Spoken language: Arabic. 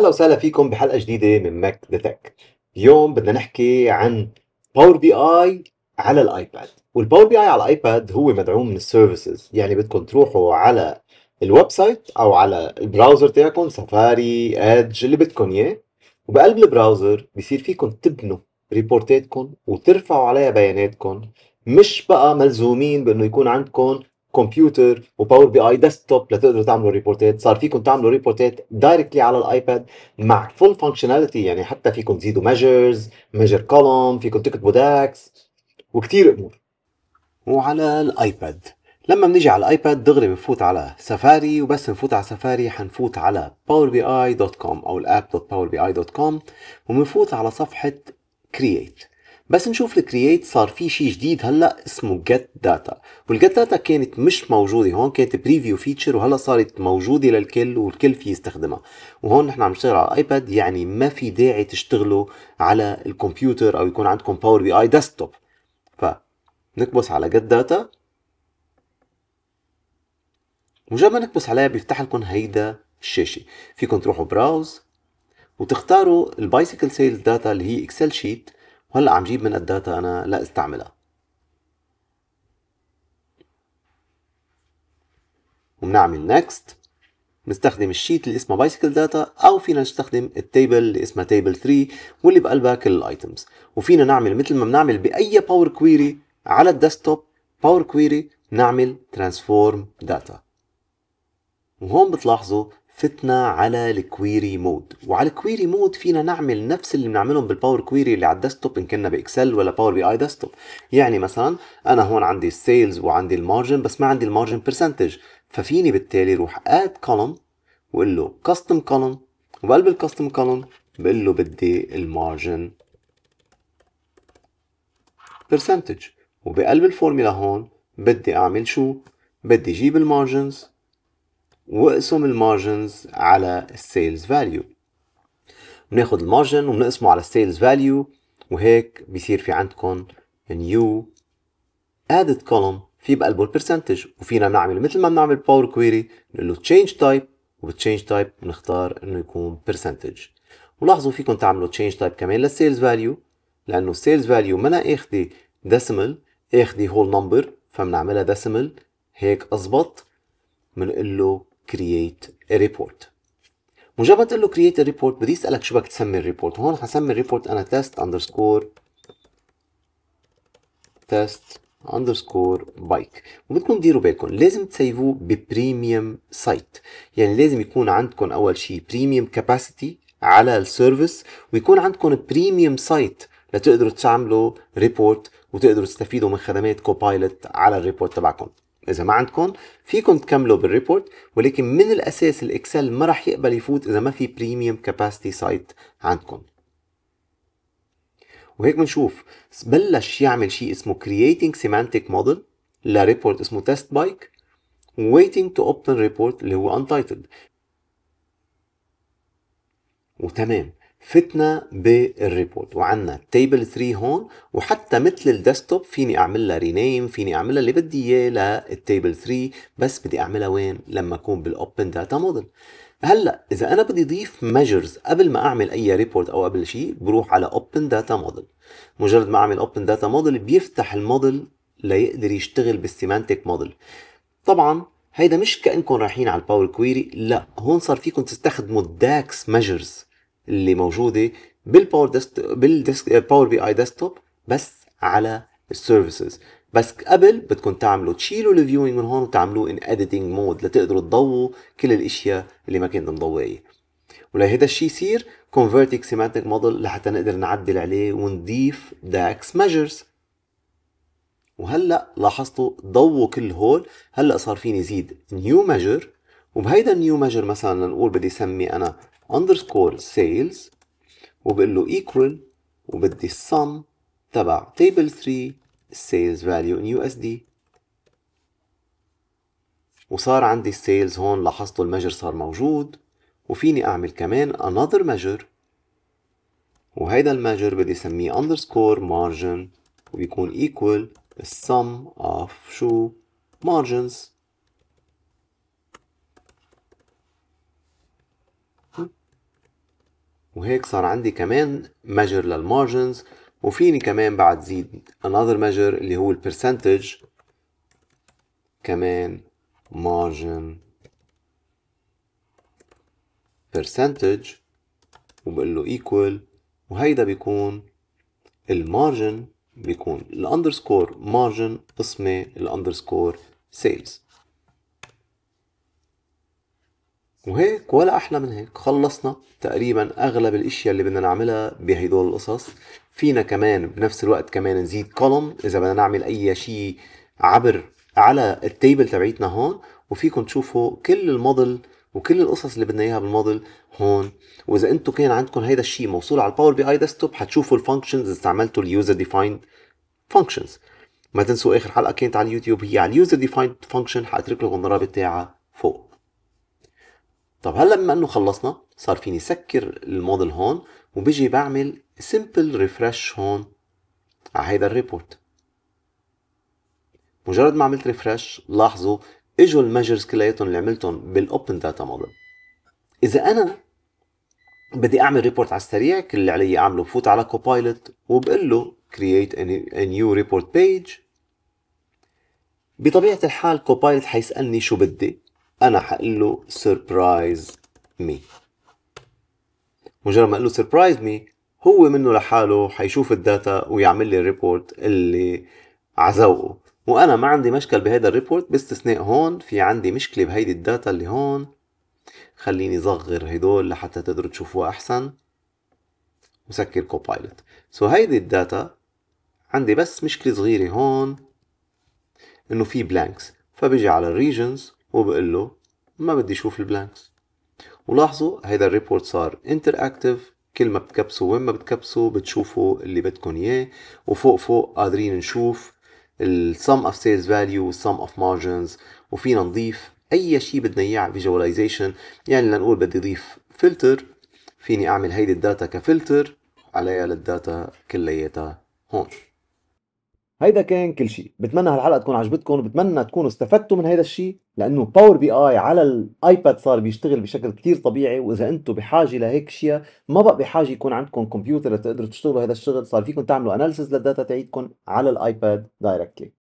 اهلا وسهلا فيكم بحلقه جديده من ماك تك اليوم بدنا نحكي عن باور بي اي على الايباد والباور بي اي على الايباد هو مدعوم من السيرفيسز يعني بدكم تروحوا على الويب سايت او على البراوزر تاعكم سفاري ادج اللي بدكم اياه وبقلب البراوزر بصير فيكم تبنوا ريبورتاتكم وترفعوا عليها بياناتكم مش بقى ملزومين بانه يكون عندكم كمبيوتر وباور بي اي ديسكتوب لتقدروا تعملوا ريبورتات صار فيكم تعملوا ريبورتات دايركتلي على الايباد مع فول فانكشناليتي يعني حتى فيكم تزيدوا ميجرز ميجر كولوم فيكم تكتبوا داكس وكثير امور وعلى الايباد لما بنيجي على الايباد دغري بنفوت على سفاري وبس نفوت على سفاري حنفوت على powerbi.com او الاب.powerbi.com وبنفوت على صفحه create بس نشوف الكرييت صار في شيء جديد هلا اسمه جيت داتا والجيت داتا كانت مش موجوده هون كانت بريفيو فيتشر وهلا صارت موجوده للكل والكل في يستخدمها وهون نحن عم نشتغل على الايباد يعني ما في داعي تشتغلوا على الكمبيوتر او يكون عندكم باور بي اي ديسكتوب فنكبس على جيت داتا مجرد ما نكبس عليها بيفتح لكم هيدا الشاشه فيكم تروحوا براوز وتختاروا البايسيكل سيلز داتا اللي هي اكسل شيت وهلا عم جيب من الداتا انا لا استعملها وبنعمل نكست نستخدم الشيت اللي اسمها بايسكل داتا او فينا نستخدم التيبل اللي اسمها تيبل 3 واللي بقلبها كل الايتمز وفينا نعمل مثل ما بنعمل باي باور كويري على الديسكتوب باور كويري نعمل ترانسفورم داتا وهون بتلاحظوا فتنا على الكويري مود وعلى الكويري مود فينا نعمل نفس اللي بنعملهم بالباور كويري اللي على الديسكتوب ان كنا باكسل ولا باور بي اي ديسكتوب يعني مثلا انا هون عندي السيلز وعندي المارجن بس ما عندي المارجن برسنتج ففيني بالتالي روح اد كولوم واقول له كاستم كولوم وبقلب الكاستم كولوم بقول له بدي المارجن برسنتج وبقلب الفورميلا هون بدي اعمل شو بدي اجيب المارجنز واقسم المارجنز على السيلز فاليو بناخد المارجن وبنقسمه على السيلز فاليو وهيك بيصير في عندكم نيو ادد كولوم في بقلبه البرسنتج وفينا نعمل مثل ما بنعمل باور كويري بنقول له تشينج تايب وبالتشينج تايب بنختار انه يكون برسنتج ولاحظوا فيكم تعملوا تشينج تايب كمان للسيلز فاليو لانه السيلز فاليو انا اخذي ديسيمال اخذي هول نمبر فبنعملها ديسيمال هيك ازبط بنقول له create a report مجرد تقول له create a report بدي اسالك شو بدك تسمي الريبورت وهون حسمي الريبورت انا test underscore test underscore bike وبدكم تديروا بالكم لازم تسيفوه ببريميوم سايت يعني لازم يكون عندكم اول شيء بريميوم كاباسيتي على السيرفيس ويكون عندكم بريميوم سايت لتقدروا تعملوا ريبورت وتقدروا تستفيدوا من خدمات كوبايلوت على الريبورت تبعكم اذا ما عندكم فيكم تكملوا بالريبورت ولكن من الاساس الاكسل ما راح يقبل يفوت اذا ما في بريميوم كاباسيتي سايت عندكم وهيك بنشوف بلش يعمل شيء اسمه creating semantic model لريبورت اسمه تيست بايك waiting to open report اللي هو untitled وتمام فتنا بالريبورت وعندنا تيبل 3 هون وحتى مثل الديسكتوب فيني اعمل لها رينيم فيني اعمل لها اللي بدي اياه للتيبل 3 بس بدي اعملها وين لما اكون بالاوبن داتا موديل هلا اذا انا بدي اضيف ميجرز قبل ما اعمل اي ريبورت او قبل شيء بروح على اوبن داتا موديل مجرد ما اعمل اوبن داتا موديل بيفتح الموديل ليقدر يشتغل بالسيمانتيك موديل طبعا هيدا مش كانكم رايحين على الباور كويري لا هون صار فيكم تستخدموا الداكس ميجرز اللي موجوده بالباور ديسك بالباور بي اي ديسكتوب بس على السيرفيسز بس قبل بدكم تعملوا تشيلوا الفيوينج من هون وتعملوه ان اديتنج مود لتقدروا تضووا كل الاشياء اللي ما كنت مضويه ولهذا الشيء يصير كونفرتنج سيماتيك موديل لحتى نقدر نعدل عليه ونضيف داكس ميجرز وهلا لاحظتوا ضووا كل هول هلا صار فيني زيد نيو ميجر وبهيدا النيو ميجر مثلا نقول بدي سمي انا underscore sales وبقول له equal وبدي sum تبع table 3 sales value in USD وصار عندي sales هون لاحظتوا المجر صار موجود وفيني اعمل كمان another measure وهيدا المجر بدي اسميه underscore margin ويكون equal sum of شو margins وهيك صار عندي كمان measure للمارجنز وفيني كمان بعد زيد another measure اللي هو البرسنتج كمان margin percentage وبقول له equal وهيدا بيكون المارجن بيكون الاندرسكور مارجن قسمة الاندرسكور سيلز وهيك ولا احلى من هيك خلصنا تقريبا اغلب الاشياء اللي بدنا نعملها بهدول القصص فينا كمان بنفس الوقت كمان نزيد كولوم اذا بدنا نعمل اي شيء عبر على التيبل تبعيتنا هون وفيكم تشوفوا كل الموديل وكل القصص اللي بدنا اياها بالموديل هون واذا انتم كان عندكم هيدا الشيء موصول على الباور بي اي ديسكتوب حتشوفوا الفانكشنز استعملتوا اليوزر ديفايند فانكشنز ما تنسوا اخر حلقه كانت على اليوتيوب هي على اليوزر ديفايند فانكشن حاترك لكم الرابط تاعها فوق طب هلا بما انه خلصنا صار فيني سكر الموديل هون وبيجي بعمل سمبل ريفرش هون على هيدا الريبورت مجرد ما عملت ريفرش لاحظوا اجوا الميجرز كلياتهم اللي عملتهم بالاوبن داتا موديل اذا انا بدي اعمل ريبورت على السريع كل اللي علي اعمله بفوت على كوبايلوت وبقول له create a new report page بطبيعة الحال كوبايلوت حيسألني شو بدي انا حقول له سربرايز مي مجرد ما اقول له سربرايز مي هو منه لحاله حيشوف الداتا ويعمل لي الريبورت اللي عزوقه وانا ما عندي مشكل بهيدا الريبورت باستثناء هون في عندي مشكله بهيدي الداتا اللي هون خليني صغر هدول لحتى تقدروا تشوفوها احسن وسكر كوبايلوت سو so هيدي الداتا عندي بس مشكله صغيره هون انه في بلانكس فبيجي على الريجنز وبقول له ما بدي اشوف البلانكس ولاحظوا هيدا الريبورت صار انتر اكتف كل ما بتكبسوا وين ما بتكبسوا بتشوفوا اللي بدكم اياه وفوق فوق قادرين نشوف السم اوف سيلز فاليو والسم اوف مارجنز وفينا نضيف اي شيء بدنا اياه على فيجواليزيشن يعني لنقول بدي اضيف فلتر فيني اعمل هيدي الداتا كفلتر عليها للداتا كلياتها هون هيدا كان كل شيء بتمنى هالحلقه تكون عجبتكم وبتمنى تكونوا استفدتوا من هيدا الشيء لانه باور بي اي على الايباد صار بيشتغل بشكل كتير طبيعي واذا انتم بحاجه لهيك شيء ما بقى بحاجه يكون عندكم كمبيوتر لتقدروا تشتغلوا هذا الشغل صار فيكم تعملوا اناليسز للداتا تعيدكم على الايباد دايركتلي